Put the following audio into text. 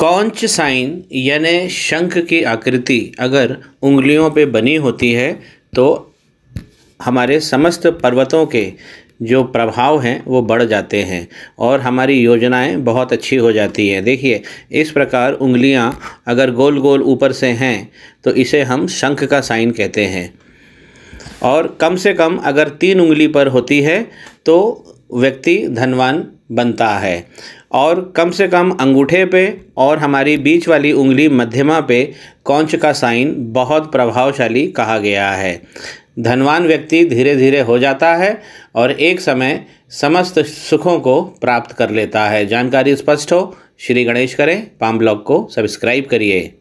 कौनच sign यानि शंख की आकृति अगर उंगलियों पे बनी होती है तो हमारे समस्त पर्वतों के जो प्रभाव हैं वो बढ़ जाते हैं और हमारी योजनाएं बहुत अच्छी हो जाती हैं देखिए इस प्रकार उंगलियां अगर गोल गोल ऊपर से हैं तो इसे हम शंख का साइन कहते हैं और कम से कम अगर तीन उंगली पर होती है तो व्यक्ति धनवान बनता है और कम से कम अंगूठे पे और हमारी बीच वाली उंगली मध्यमा पे कौंच का साइन बहुत प्रभावशाली कहा गया है धनवान व्यक्ति धीरे धीरे हो जाता है और एक समय समस्त सुखों को प्राप्त कर लेता है जानकारी स्पष्ट हो श्री गणेश करें पाम ब्लॉग को सब्सक्राइब करिए